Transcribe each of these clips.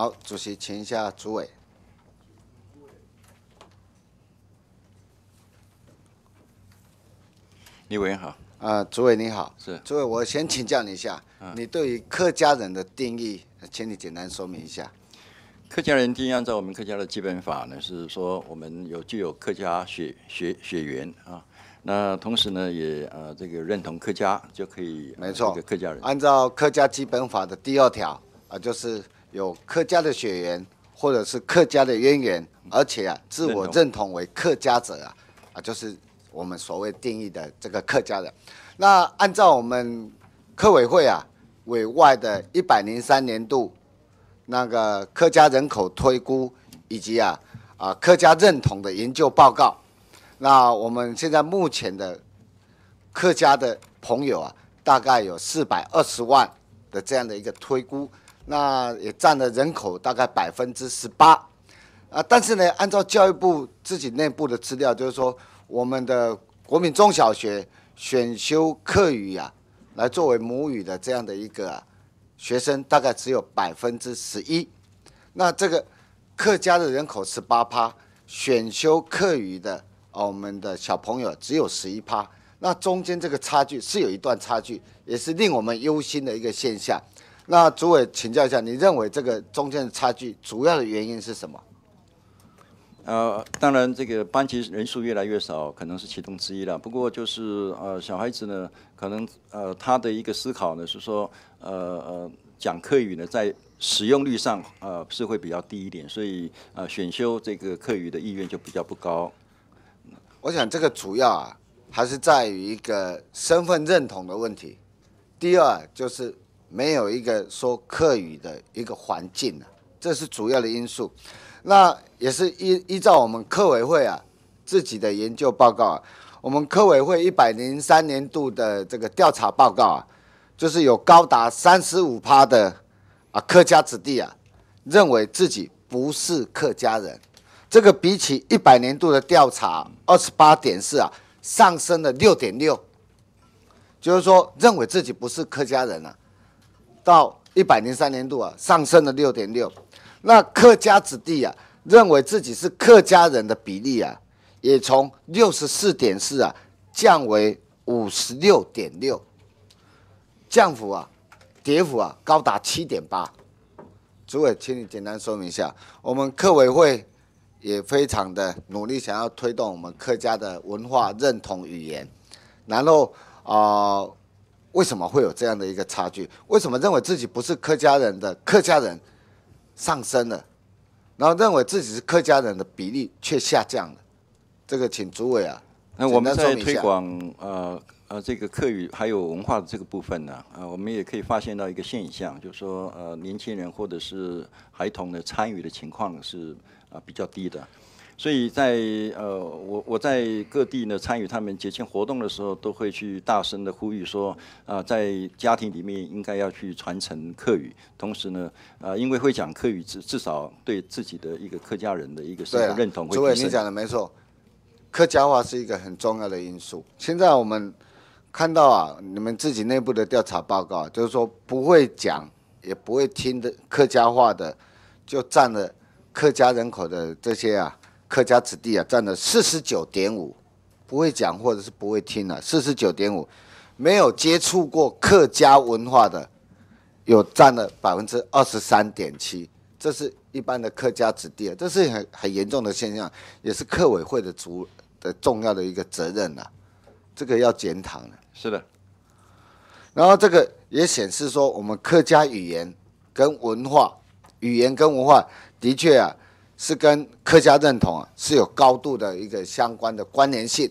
好，主席，请一下主委。李委好。啊，主委你好。是。主委，我先请教你一下，你对于客家人的定义，请你简单说明一下。客家人定义，按照我们客家的基本法呢，是说我们有具有客家血血血缘啊，那同时呢，也呃这个认同客家就可以。没错。客家。按照客家基本法的第二条啊，就是。有客家的血缘，或者是客家的渊源，而且啊，自我认同为客家者啊，啊，就是我们所谓定义的这个客家人。那按照我们客委会啊委外的一百零三年度那个客家人口推估，以及啊啊客家认同的研究报告，那我们现在目前的客家的朋友啊，大概有四百二十万的这样的一个推估。那也占了人口大概百分之十八，啊，但是呢，按照教育部自己内部的资料，就是说我们的国民中小学选修课语啊，来作为母语的这样的一个学生，大概只有百分之十一。那这个客家的人口十八趴，选修课语的啊，我们的小朋友只有十一趴。那中间这个差距是有一段差距，也是令我们忧心的一个现象。那主委请教一下，你认为这个中间的差距主要的原因是什么？呃，当然这个班级人数越来越少，可能是其中之一了。不过就是呃，小孩子呢，可能呃他的一个思考呢是说，呃呃，讲课语呢在使用率上呃是会比较低一点，所以呃选修这个课语的意愿就比较不高。我想这个主要啊还是在于一个身份认同的问题，第二就是。没有一个说客语的一个环境啊，这是主要的因素。那也是依依照我们客委会啊自己的研究报告啊，我们客委会一百零三年度的这个调查报告啊，就是有高达三十五趴的啊客家子弟啊认为自己不是客家人，这个比起一百年度的调查二十八点四啊上升了六点六，就是说认为自己不是客家人了。到一百零三年度啊，上升了六点六，那客家子弟啊，认为自己是客家人的比例啊，也从六十四点四啊，降为五十六点六，降幅啊，跌幅啊，高达七点八。主委，请你简单说明一下，我们客委会也非常的努力，想要推动我们客家的文化认同语言，然后啊。为什么会有这样的一个差距？为什么认为自己不是客家人的客家人上升了，然后认为自己是客家人的比例却下降了？这个，请诸位啊。那我们在推广呃呃这个客语还有文化的这个部分呢，呃，我们也可以发现到一个现象，就是说呃年轻人或者是孩童的参与的情况是啊比较低的。所以在呃，我我在各地呢参与他们节庆活动的时候，都会去大声的呼吁说，啊，在家庭里面应该要去传承客语，同时呢，呃，因为会讲客语，至至少对自己的一个客家人的一个认同会提升。朱伟讲的没错，客家话是一个很重要的因素。现在我们看到啊，你们自己内部的调查报告，就是说不会讲也不会听的客家话的，就占了客家人口的这些啊。客家子弟啊，占了四十九点五，不会讲或者是不会听的，四十九点五，没有接触过客家文化的，有占了百分之二十三点七，这是一般的客家子弟啊，这是很很严重的现象，也是客委会的主的重要的一个责任呐，这个要检讨的。是的。然后这个也显示说，我们客家语言跟文化，语言跟文化的确啊。是跟客家认同啊，是有高度的一个相关的关联性。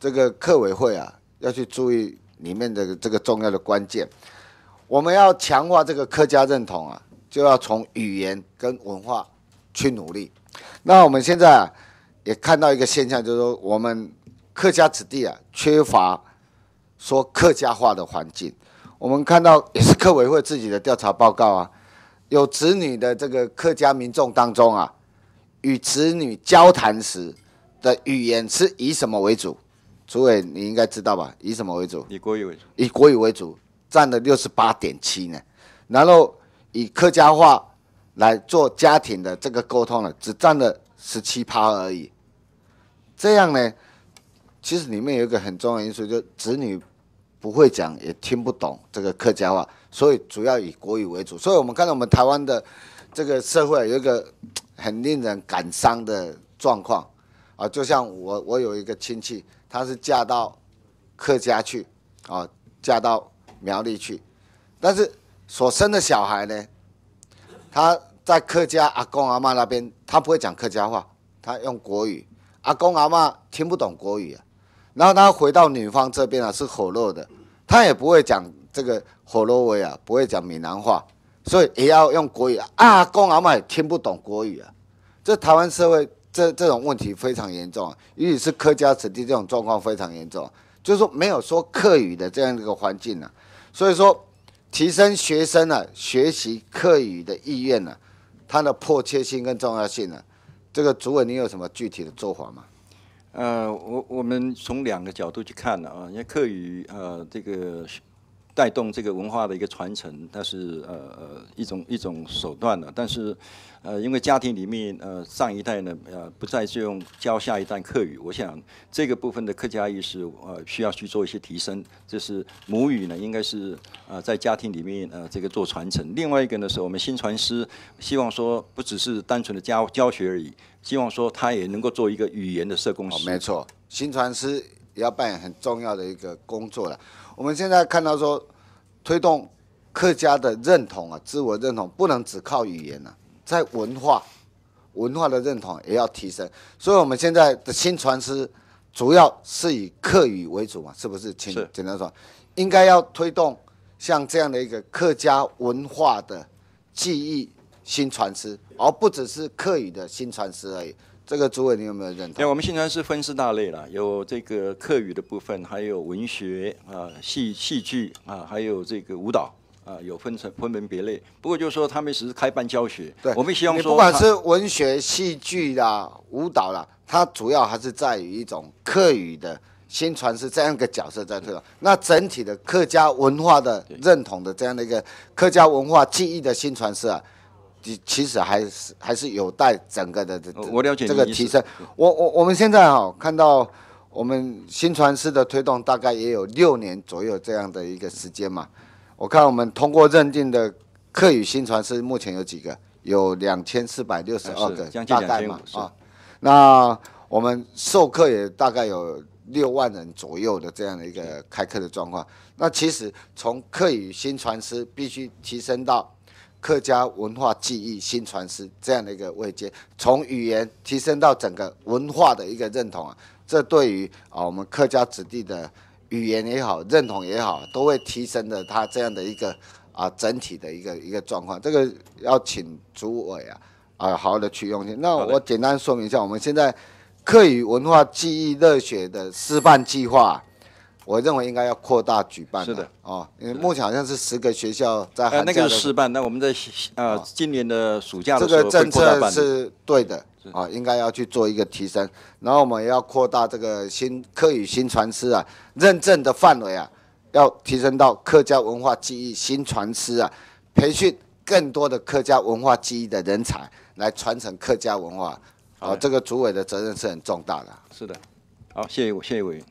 这个客委会啊，要去注意里面的这个重要的关键。我们要强化这个客家认同啊，就要从语言跟文化去努力。那我们现在啊也看到一个现象，就是说我们客家子弟啊，缺乏说客家话的环境。我们看到也是客委会自己的调查报告啊，有子女的这个客家民众当中啊。与子女交谈时的语言是以什么为主？主委，你应该知道吧？以什么为主？以国语为主，以国语为主，占了六十八点七呢。然后以客家话来做家庭的这个沟通呢，只占了十七趴而已。这样呢，其实里面有一个很重要的因素，就子女不会讲，也听不懂这个客家话，所以主要以国语为主。所以，我们看到我们台湾的这个社会有一个。很令人感伤的状况，啊，就像我，我有一个亲戚，她是嫁到客家去，啊，嫁到苗栗去，但是所生的小孩呢，他在客家阿公阿妈那边，他不会讲客家话，他用国语，阿公阿妈听不懂国语啊，然后他回到女方这边啊，是火肉的，他也不会讲这个火罗味啊，不会讲闽南话。所以也要用国语啊，公阿妈也听不懂国语啊。这台湾社会这这种问题非常严重啊，尤其是客家子弟这种状况非常严重，就是说没有说客语的这样一个环境呢。所以说，提升学生呢学习客语的意愿呢，他的迫切性跟重要性呢，这个主委你有什么具体的做法吗？呃，我我们从两个角度去看了啊，因为客语呃这个。带动这个文化的一个传承，它是呃呃一种一种手段了。但是，呃，因为家庭里面呃上一代呢呃不再是用教下一代客语，我想这个部分的客家意识呃需要去做一些提升。就是母语呢，应该是呃在家庭里面呃这个做传承。另外一个呢，是我们新传师希望说不只是单纯的教教学而已，希望说他也能够做一个语言的社工。没错，新传师。要扮演很重要的一个工作了。我们现在看到说，推动客家的认同啊，自我认同不能只靠语言了，在文化文化的认同也要提升。所以，我们现在的新传师主要是以客语为主嘛，是不是？请简单说，应该要推动像这样的一个客家文化的记忆新传师，而不只是客语的新传师而已。这个主位你有没有认同？对，我们新传是分四大类了，有这个课语的部分，还有文学啊、戏戏剧啊，还有这个舞蹈啊，有分成分门别类。不过就是说，他们只是开班教学，我们希望说，不管是文学、戏剧啦、舞蹈啦，它主要还是在于一种课语的新传是这样一个角色在推动。那整体的客家文化的认同的这样的一个客家文化记忆的新传是啊。其其实还是还是有待整个的的这个提升。我我我们现在哈看到我们新传师的推动大概也有六年左右这样的一个时间嘛。我看我们通过认定的客语新传师目前有几个，有两千四百六十二个，大概嘛啊。那我们授课也大概有六万人左右的这样的一个开课的状况。那其实从客语新传师必须提升到。客家文化记忆新传师这样的一个位阶，从语言提升到整个文化的一个认同啊，这对于啊我们客家子弟的语言也好、认同也好，都会提升的他这样的一个啊整体的一个一个状况。这个要请主委啊啊好好的去用。心。那我简单说明一下，我们现在客语文化记忆热血的示范计划。我认为应该要扩大举办。是的，哦，目前好像是十个学校在。呃，那个试办，那我们在呃今年的暑假的这个政策是对的，哦，应该要去做一个提升。然后我们也要扩大这个新科语新传师啊认证的范围啊，要提升到客家文化技艺新传师啊，培训更多的客家文化技艺的人才来传承客家文化。好，这个组委的责任是很重大的。是的，好，谢谢我，谢谢委员。